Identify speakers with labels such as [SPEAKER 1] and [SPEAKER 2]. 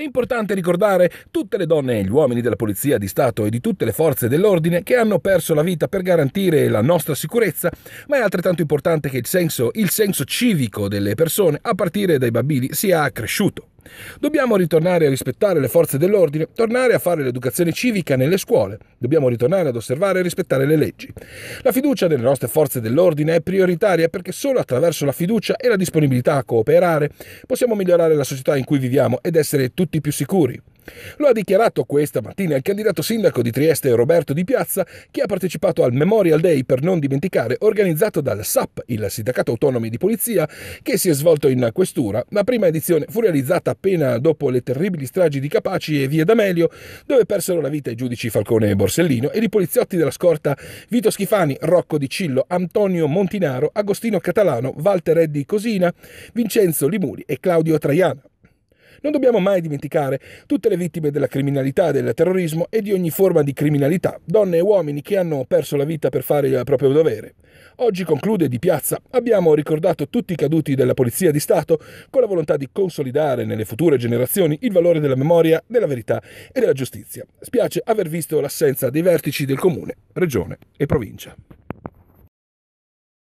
[SPEAKER 1] È importante ricordare tutte le donne e gli uomini della Polizia di Stato e di tutte le forze dell'ordine che hanno perso la vita per garantire la nostra sicurezza, ma è altrettanto importante che il senso, il senso civico delle persone, a partire dai bambini, sia cresciuto. Dobbiamo ritornare a rispettare le forze dell'ordine, tornare a fare l'educazione civica nelle scuole, dobbiamo ritornare ad osservare e rispettare le leggi. La fiducia delle nostre forze dell'ordine è prioritaria perché solo attraverso la fiducia e la disponibilità a cooperare possiamo migliorare la società in cui viviamo ed essere tutti più sicuri. Lo ha dichiarato questa mattina il candidato sindaco di Trieste Roberto Di Piazza, che ha partecipato al Memorial Day per non dimenticare, organizzato dal SAP, il Sindacato Autonomi di Polizia, che si è svolto in questura. La prima edizione fu realizzata appena dopo le terribili stragi di Capaci e Via D'Amelio, dove persero la vita i giudici Falcone e Borsellino e i poliziotti della scorta Vito Schifani, Rocco Di Cillo, Antonio Montinaro, Agostino Catalano, Walter Eddi Cosina, Vincenzo Limuri e Claudio Traiana. Non dobbiamo mai dimenticare tutte le vittime della criminalità, del terrorismo e di ogni forma di criminalità, donne e uomini che hanno perso la vita per fare il proprio dovere. Oggi conclude Di Piazza, abbiamo ricordato tutti i caduti della Polizia di Stato con la volontà di consolidare nelle future generazioni il valore della memoria, della verità e della giustizia. Spiace aver visto l'assenza dei vertici del comune, regione e provincia.